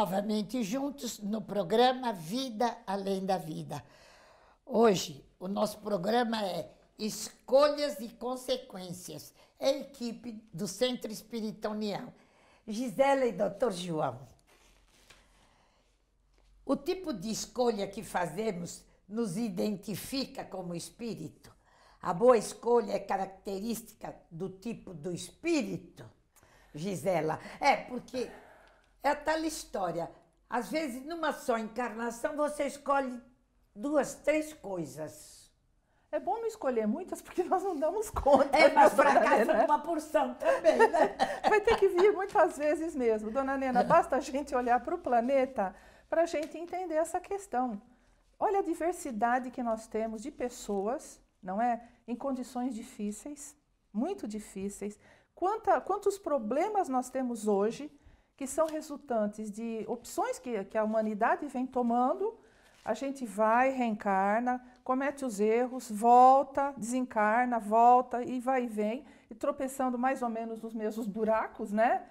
novamente juntos no programa Vida Além da Vida. Hoje, o nosso programa é Escolhas e Consequências, é equipe do Centro Espírita União. Gisela e Dr. João. O tipo de escolha que fazemos nos identifica como espírito. A boa escolha é característica do tipo do espírito, Gisela. É, porque é tal história. Às vezes, numa só encarnação, você escolhe duas, três coisas. É bom não escolher muitas, porque nós não damos conta. É, mas fracassa né? uma porção também, né? Vai ter que vir muitas vezes mesmo. Dona Nena, basta a gente olhar para o planeta para a gente entender essa questão. Olha a diversidade que nós temos de pessoas, não é? Em condições difíceis, muito difíceis. Quanta, quantos problemas nós temos hoje que são resultantes de opções que, que a humanidade vem tomando. A gente vai, reencarna, comete os erros, volta, desencarna, volta e vai e vem, e tropeçando mais ou menos nos mesmos buracos, né?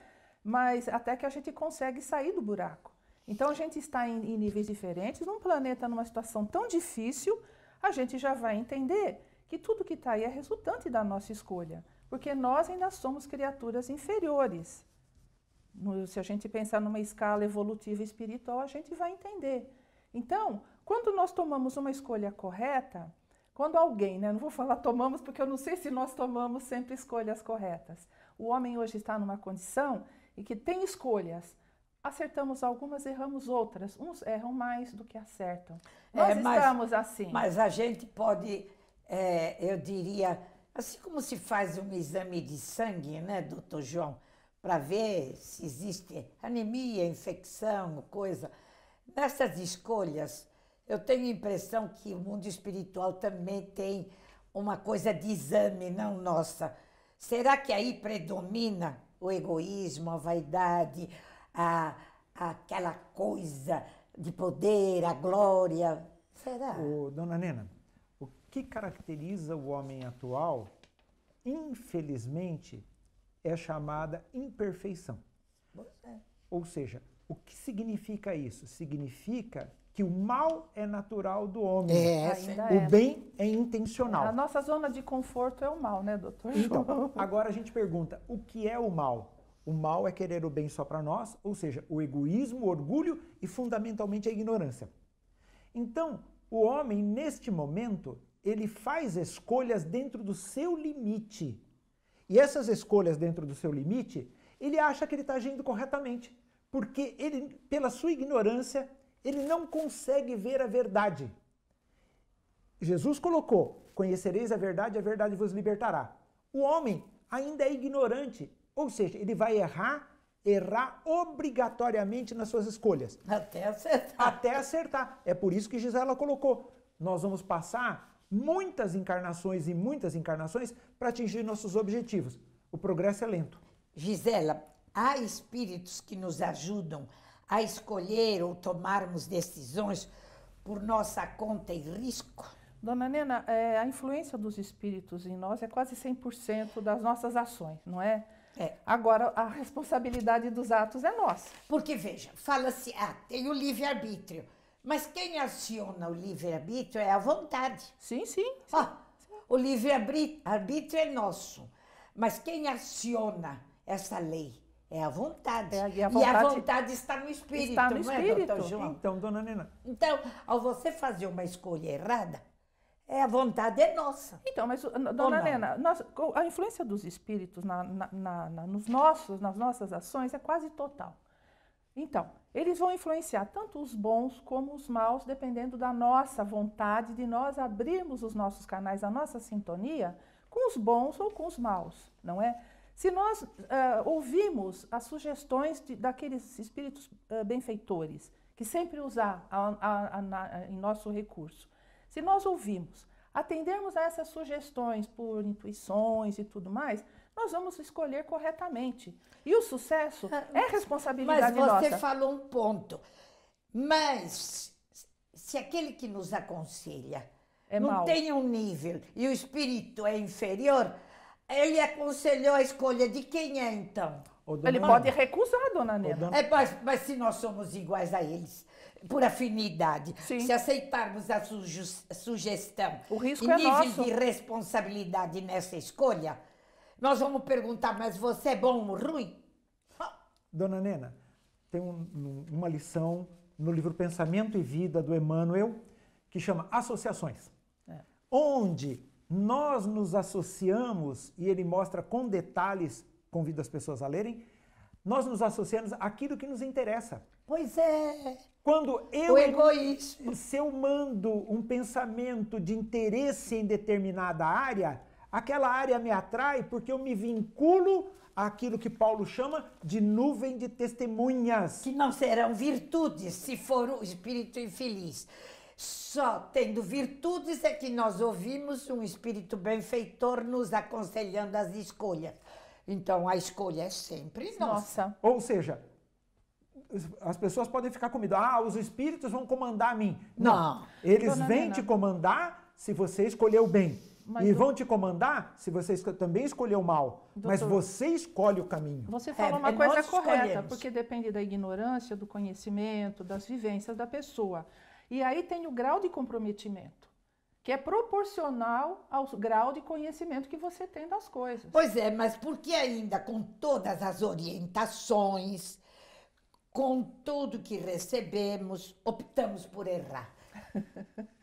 Mas até que a gente consegue sair do buraco. Então a gente está em, em níveis diferentes, num planeta numa situação tão difícil, a gente já vai entender que tudo que está aí é resultante da nossa escolha, porque nós ainda somos criaturas inferiores no, se a gente pensar numa escala evolutiva espiritual, a gente vai entender. Então, quando nós tomamos uma escolha correta, quando alguém, né, não vou falar tomamos porque eu não sei se nós tomamos sempre escolhas corretas. O homem hoje está numa condição em que tem escolhas. Acertamos algumas, erramos outras. Uns erram mais do que acertam. É, nós é, mas, estamos assim. Mas a gente pode, é, eu diria, assim como se faz um exame de sangue, né, doutor João? para ver se existe anemia, infecção, coisa. Nessas escolhas, eu tenho a impressão que o mundo espiritual também tem uma coisa de exame, não nossa. Será que aí predomina o egoísmo, a vaidade, a, aquela coisa de poder, a glória? Será? Ô, dona Nena, o que caracteriza o homem atual, infelizmente, é chamada imperfeição. É. Ou seja, o que significa isso? Significa que o mal é natural do homem. É, é. o é. bem é intencional. A nossa zona de conforto é o mal, né, doutor? Então, agora a gente pergunta: o que é o mal? O mal é querer o bem só para nós, ou seja, o egoísmo, o orgulho e fundamentalmente a ignorância. Então, o homem, neste momento, ele faz escolhas dentro do seu limite e essas escolhas dentro do seu limite, ele acha que ele está agindo corretamente, porque ele, pela sua ignorância, ele não consegue ver a verdade. Jesus colocou: Conhecereis a verdade, a verdade vos libertará. O homem ainda é ignorante, ou seja, ele vai errar, errar obrigatoriamente nas suas escolhas. Até acertar. Até acertar. É por isso que Gisela colocou: Nós vamos passar muitas encarnações e muitas encarnações para atingir nossos objetivos. O progresso é lento. Gisela, há espíritos que nos ajudam a escolher ou tomarmos decisões por nossa conta e risco? Dona Nena, é, a influência dos espíritos em nós é quase 100% das nossas ações, não é? É. Agora, a responsabilidade dos atos é nossa. Porque, veja, fala-se, ah, tem o livre-arbítrio. Mas quem aciona o livre-arbítrio é a vontade. Sim, sim. sim. Oh, ah, o livre-arbítrio é nosso. Mas quem aciona essa lei é a vontade. É, e, a vontade e, a vontade está no espírito, está no espírito. É, doutor João? Então, dona Nena. Então, ao você fazer uma escolha errada, é, a vontade é nossa. Então, mas, dona Nena, a influência dos espíritos na, na, na, nos nossos, nas nossas ações é quase total. Então, eles vão influenciar tanto os bons como os maus, dependendo da nossa vontade de nós abrirmos os nossos canais, a nossa sintonia com os bons ou com os maus, não é? Se nós uh, ouvimos as sugestões de, daqueles espíritos uh, benfeitores, que sempre usar a, a, a, em nosso recurso, se nós ouvimos, atendermos a essas sugestões por intuições e tudo mais, nós vamos escolher corretamente. E o sucesso ah, é responsabilidade nossa. Mas você nossa. falou um ponto. Mas se aquele que nos aconselha é não mal. tem um nível e o espírito é inferior, ele aconselhou a escolha de quem é então? Ele pode recusar, dona Nena. É, mas, mas, se nós somos iguais a eles, por afinidade, Sim. se aceitarmos a sugestão, o risco e é nível nosso. de responsabilidade nessa escolha, nós vamos perguntar, mas você é bom ou ruim? Ah, dona Nena, tem um, uma lição no livro Pensamento e Vida do Emmanuel que chama Associações, é. onde nós nos associamos, e ele mostra com detalhes, convido as pessoas a lerem, nós nos associamos àquilo que nos interessa. Pois é. Quando eu. O egoísmo. Se eu mando um pensamento de interesse em determinada área, Aquela área me atrai porque eu me vinculo àquilo que Paulo chama de nuvem de testemunhas. Que não serão virtudes se for o espírito infeliz. Só tendo virtudes é que nós ouvimos um espírito benfeitor nos aconselhando as escolhas. Então a escolha é sempre nossa. nossa. Ou seja, as pessoas podem ficar com medo. Ah, os espíritos vão comandar a mim. Não. não eles vêm te comandar se você escolheu bem. Mas e vão te comandar se você também escolheu mal. Doutor, mas você escolhe o caminho. Você fala é, uma é coisa correta, escolhemos. porque depende da ignorância, do conhecimento, das vivências da pessoa. E aí tem o grau de comprometimento, que é proporcional ao grau de conhecimento que você tem das coisas. Pois é, mas por que ainda com todas as orientações, com tudo que recebemos, optamos por errar?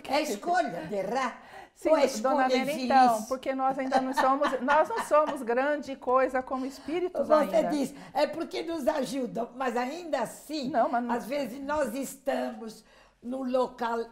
É, é a escolha de errar. Sim, pois, dona Nena, então, porque nós ainda não somos, nós não somos grande coisa como espíritos Você ainda. Você diz, é porque nos ajudam, mas ainda assim, não, mas não... às vezes nós estamos no local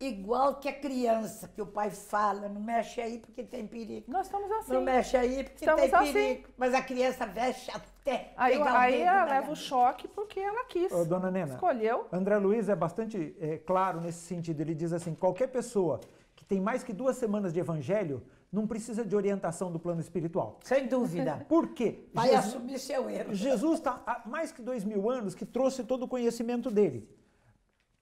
igual que a criança, que o pai fala, não mexe aí porque tem perigo. Nós estamos assim. Não mexe aí porque estamos tem assim. perigo. Mas a criança veste até aí, pegar Aí o ela leva o choque porque ela quis. Ô, dona Nena, escolheu. André Luiz é bastante é, claro nesse sentido. Ele diz assim, qualquer pessoa que tem mais que duas semanas de evangelho, não precisa de orientação do plano espiritual. Sem dúvida. Por quê? Vai Jesus, assumir seu erro. Jesus está há mais que dois mil anos que trouxe todo o conhecimento dele.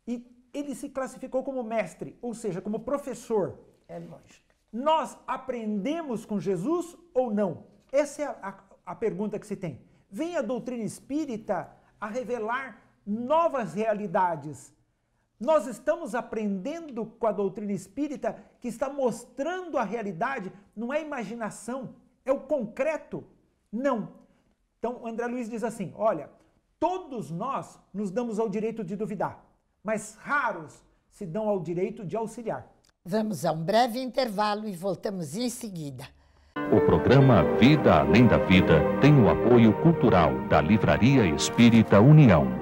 E ele se classificou como mestre, ou seja, como professor. É lógico. Nós aprendemos com Jesus ou não? Essa é a, a, a pergunta que se tem. Vem a doutrina espírita a revelar novas realidades nós estamos aprendendo com a doutrina espírita que está mostrando a realidade, não é imaginação, é o concreto. Não. Então, André Luiz diz assim: olha, todos nós nos damos ao direito de duvidar, mas raros se dão ao direito de auxiliar. Vamos a um breve intervalo e voltamos em seguida. O programa Vida Além da Vida tem o apoio cultural da Livraria Espírita União.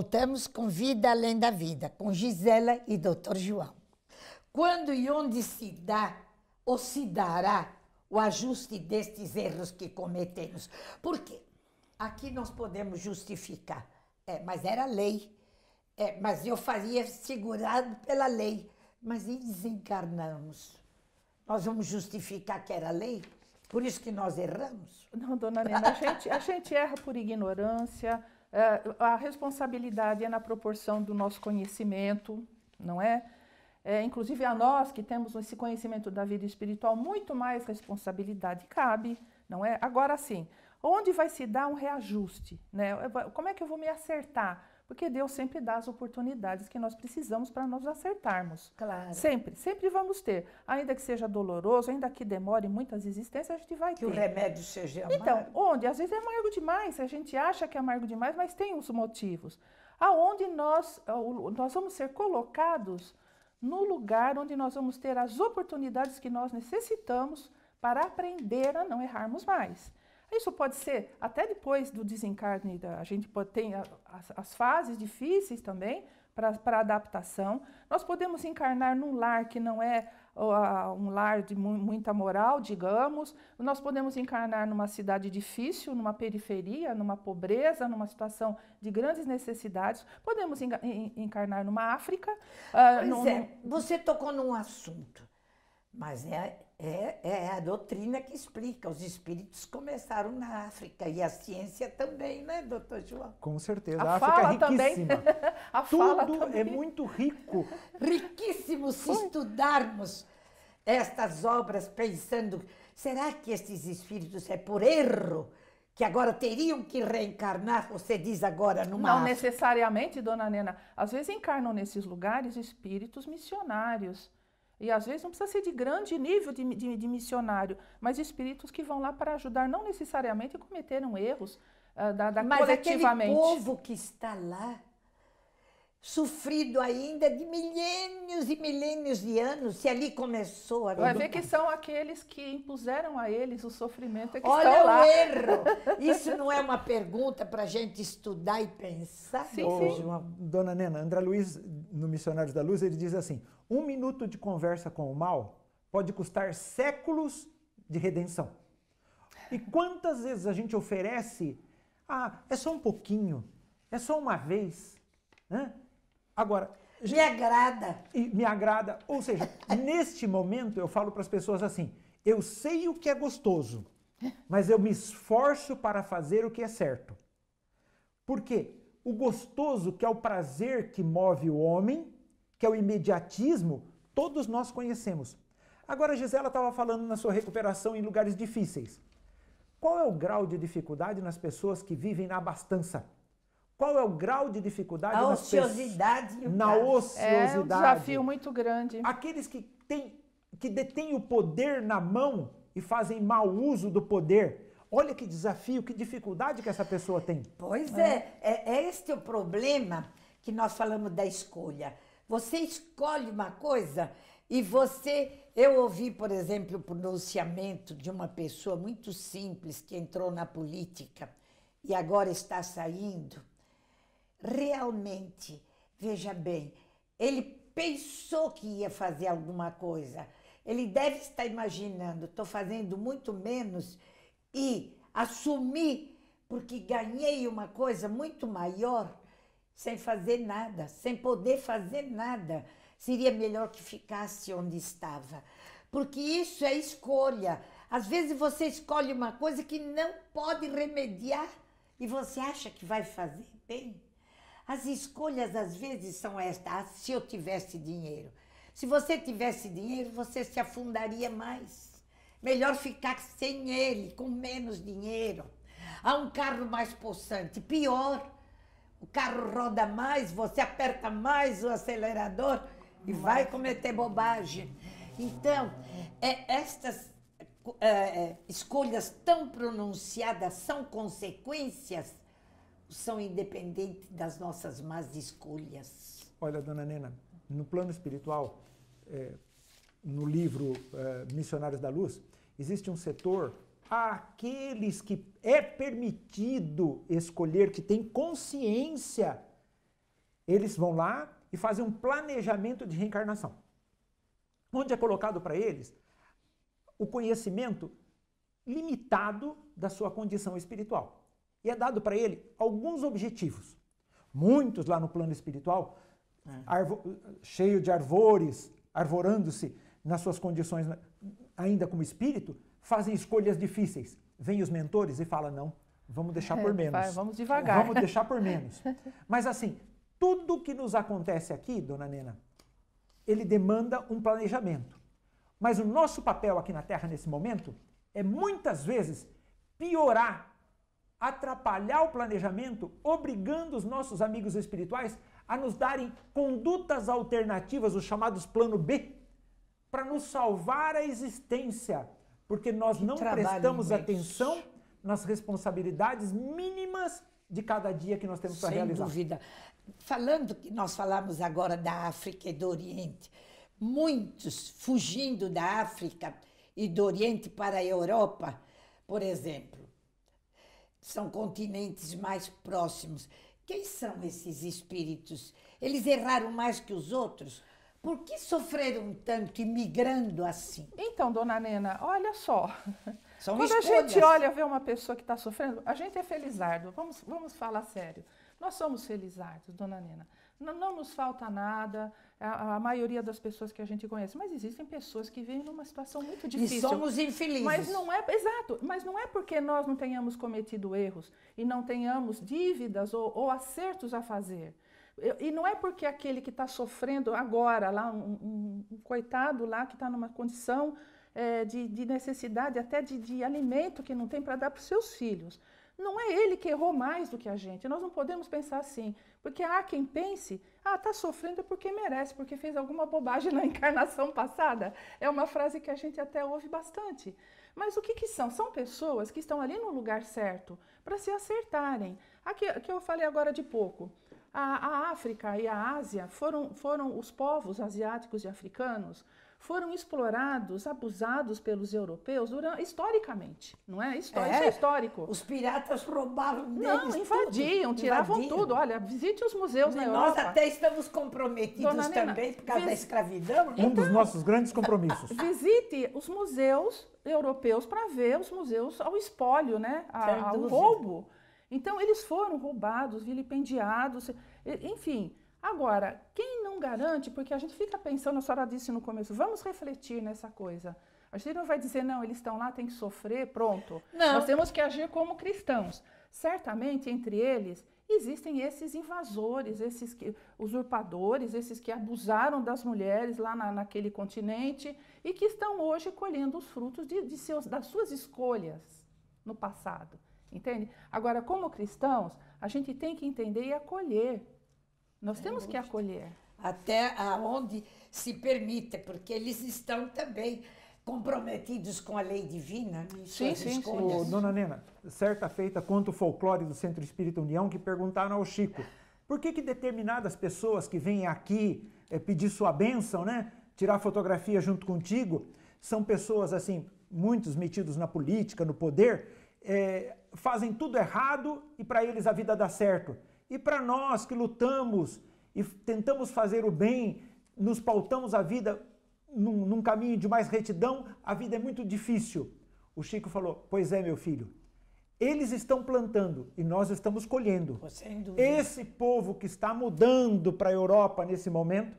voltamos com Vida Além da Vida, com Gisela e Dr. João. Quando e onde se dá ou se dará o ajuste destes erros que cometemos? Por quê? aqui nós podemos justificar, é, mas era lei, é, mas eu faria segurado pela lei. Mas e desencarnamos? Nós vamos justificar que era lei? Por isso que nós erramos? Não, dona Nena, a gente, a gente erra por ignorância, é, a responsabilidade é na proporção do nosso conhecimento, não é? é? Inclusive a nós que temos esse conhecimento da vida espiritual, muito mais responsabilidade cabe, não é? Agora sim, onde vai se dar um reajuste? Né? Como é que eu vou me acertar? Porque Deus sempre dá as oportunidades que nós precisamos para nos acertarmos. Claro. Sempre, sempre vamos ter. Ainda que seja doloroso, ainda que demore muitas existências, a gente vai que ter. Que o remédio seja então, amargo. Então, onde? Às vezes é amargo demais, a gente acha que é amargo demais, mas tem os motivos. Aonde nós, nós vamos ser colocados no lugar onde nós vamos ter as oportunidades que nós necessitamos para aprender a não errarmos mais. Isso pode ser até depois do desencarne, da, a gente pode as, as fases difíceis também para adaptação. Nós podemos encarnar num lar que não é uh, um lar de mu muita moral, digamos. Nós podemos encarnar numa cidade difícil, numa periferia, numa pobreza, numa situação de grandes necessidades. Podemos en encarnar numa África. Uh, pois num, é, você tocou num assunto, mas é é, é a doutrina que explica. Os espíritos começaram na África e a ciência também, né, doutor João? Com certeza. A, a África é riquíssima. Também. a fala Tudo é também. é muito rico. Riquíssimo se Foi. estudarmos estas obras pensando, será que esses espíritos é por erro que agora teriam que reencarnar, você diz agora, numa. Não África? necessariamente, dona Nena. Às vezes encarnam nesses lugares espíritos missionários e às vezes não precisa ser de grande nível de, de, de missionário, mas espíritos que vão lá para ajudar, não necessariamente cometeram erros uh, da, da mas coletivamente. Mas aquele povo que está lá, sofrido ainda de milênios e milênios de anos, se ali começou a Vai ver que são aqueles que impuseram a eles o sofrimento é que Olha estão lá. o erro! Isso não é uma pergunta para a gente estudar e pensar? Sim, Ô, sim. Dona Nena, André Luiz, no Missionários da Luz, ele diz assim, um minuto de conversa com o mal pode custar séculos de redenção. E quantas vezes a gente oferece, ah, é só um pouquinho, é só uma vez, né? Agora, me agrada. E me agrada. Ou seja, neste momento eu falo para as pessoas assim: eu sei o que é gostoso, mas eu me esforço para fazer o que é certo. Porque o gostoso, que é o prazer que move o homem, que é o imediatismo, todos nós conhecemos. Agora, a Gisela estava falando na sua recuperação em lugares difíceis. Qual é o grau de dificuldade nas pessoas que vivem na abastança? Qual é o grau de dificuldade a nas ociosidade, pessoas? Na ociosidade. É um desafio muito grande. Aqueles que, têm, que detêm o poder na mão e fazem mau uso do poder. Olha que desafio, que dificuldade que essa pessoa tem. Pois é, é, é, é este o problema que nós falamos da escolha. Você escolhe uma coisa e você. Eu ouvi, por exemplo, o pronunciamento de uma pessoa muito simples que entrou na política e agora está saindo. Realmente, veja bem, ele pensou que ia fazer alguma coisa. Ele deve estar imaginando, estou fazendo muito menos e assumir porque ganhei uma coisa muito maior sem fazer nada, sem poder fazer nada. Seria melhor que ficasse onde estava. Porque isso é escolha. Às vezes você escolhe uma coisa que não pode remediar e você acha que vai fazer bem. As escolhas às vezes são estas. Ah, se eu tivesse dinheiro. Se você tivesse dinheiro, você se afundaria mais. Melhor ficar sem ele, com menos dinheiro. Há um carro mais possante. Pior, o carro roda mais, você aperta mais o acelerador e Nossa. vai cometer bobagem. Então, é, estas é, é escolhas tão pronunciadas são consequências, são independentes das nossas más escolhas. Olha, dona Nena, no plano espiritual, é, no livro é, Missionários da Luz, existe um setor àqueles que é permitido escolher, que tem consciência, eles vão lá e fazem um planejamento de reencarnação. Onde é colocado para eles o conhecimento limitado da sua condição espiritual. E é dado para ele alguns objetivos. Muitos lá no plano espiritual, é. cheio de arvores, arvorando-se nas suas condições ainda como espírito, fazem escolhas difíceis. Vêm os mentores e falam, não, vamos deixar por menos. vamos devagar. Vamos deixar por menos. Mas assim, tudo que nos acontece aqui, dona Nena, ele demanda um planejamento. Mas o nosso papel aqui na Terra nesse momento é muitas vezes piorar, atrapalhar o planejamento, obrigando os nossos amigos espirituais a nos darem condutas alternativas, os chamados plano B, para nos salvar a existência porque nós que não prestamos atenção nas responsabilidades mínimas de cada dia que nós temos para realizar. Sem dúvida. Falando que nós falamos agora da África e do Oriente, muitos fugindo da África e do Oriente para a Europa, por exemplo, são continentes mais próximos. Quem são esses espíritos? Eles erraram mais que os outros? Por que sofreram tanto imigrando assim? Então, dona Nena, olha só. São Quando escolhas. a gente olha, vê uma pessoa que está sofrendo, a gente é felizardo, vamos, vamos falar sério. Nós somos felizardos, dona Nena. Não, não nos falta nada, a, a, maioria das pessoas que a gente conhece, mas existem pessoas que vivem numa situação muito difícil. E somos infelizes. Mas não é, exato, mas não é porque nós não tenhamos cometido erros e não tenhamos dívidas ou, ou acertos a fazer. Eu, e não é porque aquele que está sofrendo agora, lá um, um, um coitado lá que está numa condição é, de, de, necessidade até de, de alimento que não tem para dar para os seus filhos. Não é ele que errou mais do que a gente. Nós não podemos pensar assim, porque há quem pense, ah, está sofrendo porque merece, porque fez alguma bobagem na encarnação passada. É uma frase que a gente até ouve bastante. Mas o que, que são? São pessoas que estão ali no lugar certo para se acertarem. Aqui que eu falei agora de pouco. A, a África e a Ásia foram, foram os povos asiáticos e africanos foram explorados, abusados pelos europeus durante, historicamente, não é? Histórico, é? Isso é histórico. Os piratas roubavam deles Não, invadiam, tudo. tiravam invadiam. tudo. Olha, visite os museus Mas na nós Europa. Nós até estamos comprometidos Nena, também por causa da escravidão. Né? Um então, dos nossos grandes compromissos. Visite os museus europeus para ver os museus ao espólio, né? A, ao roubo. Então, eles foram roubados, vilipendiados, enfim. Agora, quem não garante, porque a gente fica pensando, a senhora disse no começo, vamos refletir nessa coisa. A gente não vai dizer, não, eles estão lá, tem que sofrer, pronto. Não. Nós temos que agir como cristãos. Certamente, entre eles, existem esses invasores, esses que, usurpadores, esses que abusaram das mulheres lá na, naquele continente e que estão hoje colhendo os frutos de, de seus, das suas escolhas no passado. Entende? Agora, como cristãos, a gente tem que entender e acolher. Nós é temos que acolher. Até aonde se permita, porque eles estão também comprometidos com a lei divina né? sim, sim, escolhas. dona Nena, certa feita conta o folclore do Centro Espírita União que perguntaram ao Chico por que, que determinadas pessoas que vêm aqui é, pedir sua bênção, né, tirar fotografia junto contigo, são pessoas assim, muitos metidos na política, no poder, é, fazem tudo errado e para eles a vida dá certo. E para nós que lutamos e tentamos fazer o bem, nos pautamos a vida num, num caminho de mais retidão, a vida é muito difícil. O Chico falou: Pois é, meu filho, eles estão plantando e nós estamos colhendo. Esse povo que está mudando para a Europa nesse momento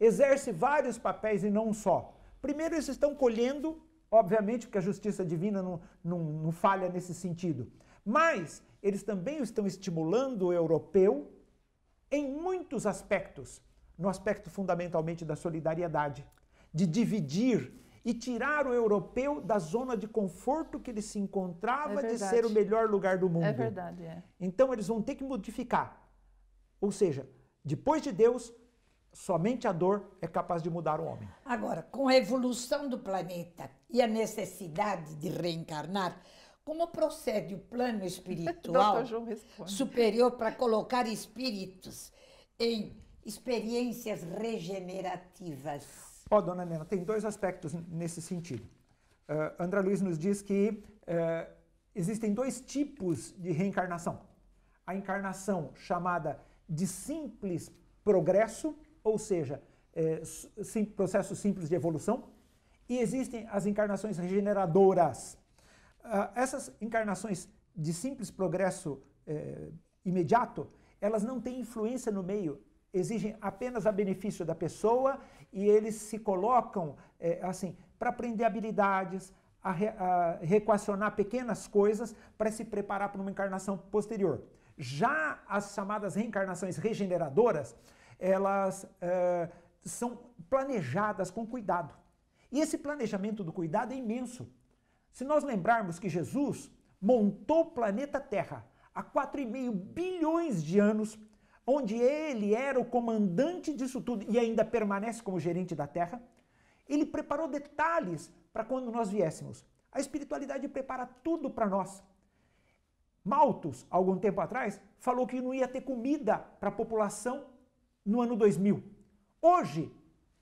exerce vários papéis e não só. Primeiro, eles estão colhendo Obviamente, porque a justiça divina não, não, não falha nesse sentido. Mas eles também estão estimulando o europeu em muitos aspectos no aspecto fundamentalmente da solidariedade, de dividir e tirar o europeu da zona de conforto que ele se encontrava é de ser o melhor lugar do mundo. É verdade, é. Então eles vão ter que modificar. Ou seja, depois de Deus, Somente a dor é capaz de mudar o homem. Agora, com a evolução do planeta e a necessidade de reencarnar, como procede o plano espiritual superior para colocar espíritos em experiências regenerativas? Ó, oh, dona Nena, tem dois aspectos nesse sentido. Uh, André Luiz nos diz que uh, existem dois tipos de reencarnação. A encarnação chamada de simples progresso ou seja, é, sim, processos simples de evolução, e existem as encarnações regeneradoras. Ah, essas encarnações de simples progresso é, imediato, elas não têm influência no meio, exigem apenas a benefício da pessoa e eles se colocam é, assim para aprender habilidades, a, re, a reequacionar pequenas coisas para se preparar para uma encarnação posterior. Já as chamadas reencarnações regeneradoras, elas é, são planejadas com cuidado. E esse planejamento do cuidado é imenso. Se nós lembrarmos que Jesus montou o planeta Terra há 4,5 bilhões de anos, onde ele era o comandante disso tudo e ainda permanece como gerente da Terra, ele preparou detalhes para quando nós viéssemos. A espiritualidade prepara tudo para nós. Malthus, algum tempo atrás, falou que não ia ter comida para a população no ano 2000. Hoje,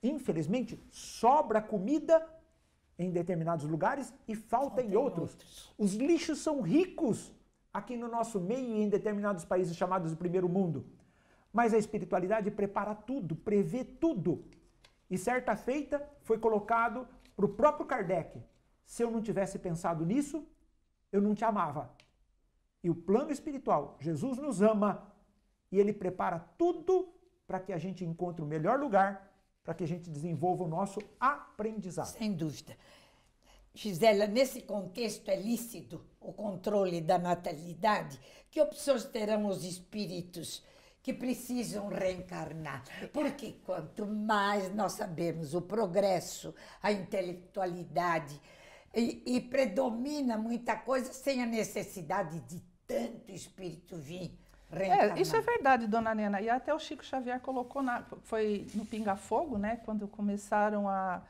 infelizmente, sobra comida em determinados lugares e falta, falta em, outros. em outros. Os lixos são ricos aqui no nosso meio e em determinados países chamados de primeiro mundo. Mas a espiritualidade prepara tudo, prevê tudo. E certa feita foi colocado para o próprio Kardec: se eu não tivesse pensado nisso, eu não te amava. E o plano espiritual, Jesus nos ama e ele prepara tudo para que a gente encontre o melhor lugar, para que a gente desenvolva o nosso aprendizado. Sem dúvida. Gisela, nesse contexto é lícito o controle da natalidade? Que opções terão os espíritos que precisam reencarnar? Porque quanto mais nós sabemos o progresso, a intelectualidade, e, e predomina muita coisa sem a necessidade de tanto espírito vir é, isso é verdade, dona Nena. E até o Chico Xavier colocou na, foi no Pinga Fogo, né? Quando começaram a,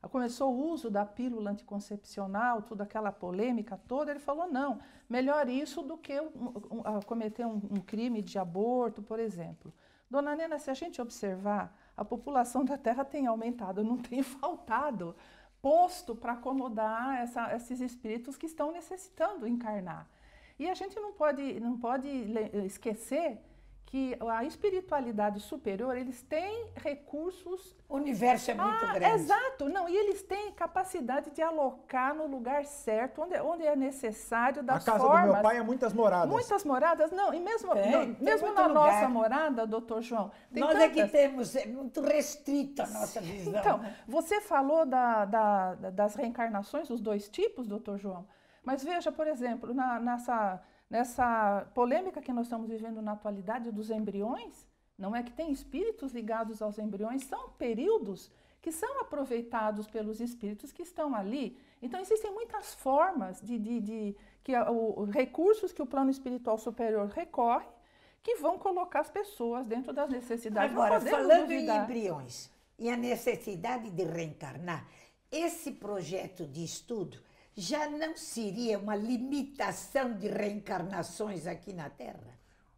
a, começou o uso da pílula anticoncepcional, toda aquela polêmica toda, ele falou não, melhor isso do que um, um, cometer um, um crime de aborto, por exemplo. Dona Nena, se a gente observar, a população da Terra tem aumentado, não tem faltado posto para acomodar essa, esses espíritos que estão necessitando encarnar. E a gente não pode, não pode esquecer que a espiritualidade superior, eles têm recursos. O universo é muito ah, grande. Exato, não, e eles têm capacidade de alocar no lugar certo, onde, onde é necessário, das formas. A casa formas. do meu pai é muitas moradas. Muitas moradas, não, e mesmo, tem, tem mesmo na lugar. nossa morada, doutor João. Nós tantas... é que temos, é muito restrita a nossa visão. Então, né? você falou da, da, das reencarnações, os dois tipos, doutor João. Mas veja, por exemplo, na, nessa, nessa polêmica que nós estamos vivendo na atualidade dos embriões, não é que tem espíritos ligados aos embriões, são períodos que são aproveitados pelos espíritos que estão ali. Então, existem muitas formas de, de, de que o, recursos que o plano espiritual superior recorre que vão colocar as pessoas dentro das necessidades. Agora, falando duvidar. em embriões e a necessidade de reencarnar, esse projeto de estudo já não seria uma limitação de reencarnações aqui na Terra?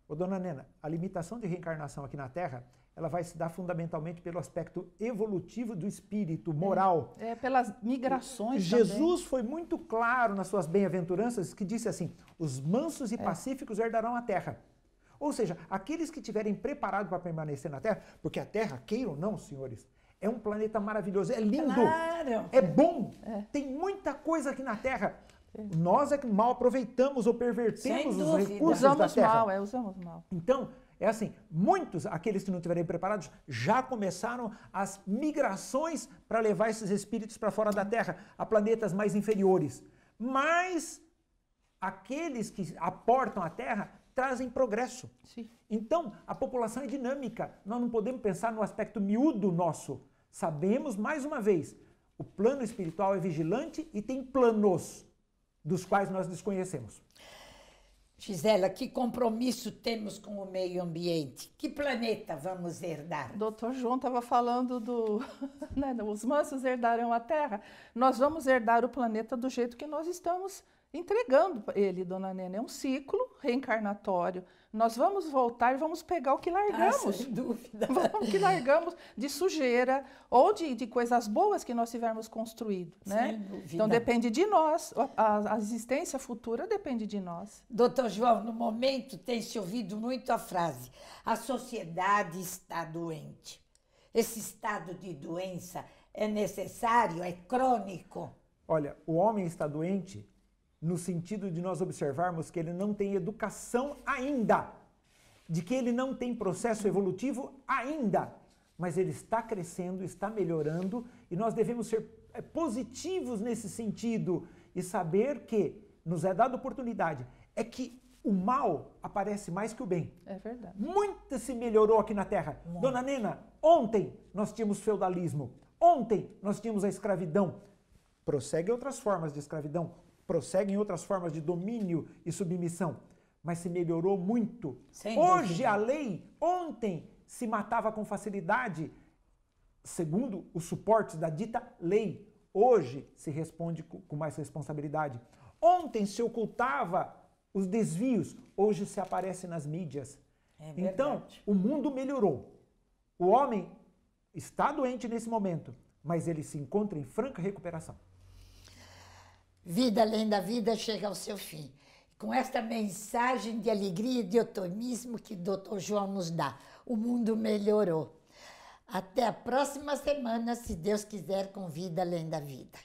Ô, dona Nena, a limitação de reencarnação aqui na Terra ela vai se dar fundamentalmente pelo aspecto evolutivo do espírito, é. moral. É, é pelas migrações. Jesus também. foi muito claro nas suas bem-aventuranças que disse assim: os mansos e é. pacíficos herdarão a terra. Ou seja, aqueles que tiverem preparado para permanecer na terra, porque a terra, queira ou não, senhores, é um planeta maravilhoso, é lindo, claro. é bom, é. tem muita coisa aqui na Terra. Nós é que mal aproveitamos ou pervertemos os recursos usamos da Terra. Mal, é, usamos mal. Então, é assim, muitos, aqueles que não estiverem preparados, já começaram as migrações para levar esses espíritos para fora da Terra, a planetas mais inferiores. Mas aqueles que aportam a Terra trazem progresso. Sim. Então, a população é dinâmica. Nós não podemos pensar no aspecto miúdo nosso. Sabemos, mais uma vez, o plano espiritual é vigilante e tem planos dos quais nós desconhecemos. Gisela, que compromisso temos com o meio ambiente? Que planeta vamos herdar? Doutor João estava falando do. Né, os mansos herdarão a Terra. Nós vamos herdar o planeta do jeito que nós estamos entregando ele, dona Nena. É um ciclo reencarnatório. Nós vamos voltar e vamos pegar o que ah, largamos. Ah, sem dúvida. Vamos que largamos de sujeira ou de, de coisas boas que nós tivermos construído. Né? Sem dúvida. Então depende de nós. A, a existência futura depende de nós. Doutor João, no momento tem se ouvido muito a frase: a sociedade está doente. Esse estado de doença é necessário, é crônico. Olha, o homem está doente no sentido de nós observarmos que ele não tem educação ainda, de que ele não tem processo evolutivo ainda, mas ele está crescendo, está melhorando e nós devemos ser eh, positivos nesse sentido e saber que nos é dada oportunidade. É que o mal aparece mais que o bem. É verdade. Muito se melhorou aqui na Terra. Muito. Dona Nena, ontem nós tínhamos feudalismo. Ontem nós tínhamos a escravidão. Prossegue outras formas de escravidão prosseguem outras formas de domínio e submissão, mas se melhorou muito. Sem Hoje dúvida. a lei, ontem, se matava com facilidade, segundo os suportes da dita lei. Hoje se responde com mais responsabilidade. Ontem se ocultava os desvios, hoje se aparece nas mídias. É então, o mundo melhorou. O homem está doente nesse momento, mas ele se encontra em franca recuperação. Vida além da vida chega ao seu fim. Com esta mensagem de alegria e de otimismo que o Dr. João nos dá, o mundo melhorou. Até a próxima semana, se Deus quiser, com vida além da vida.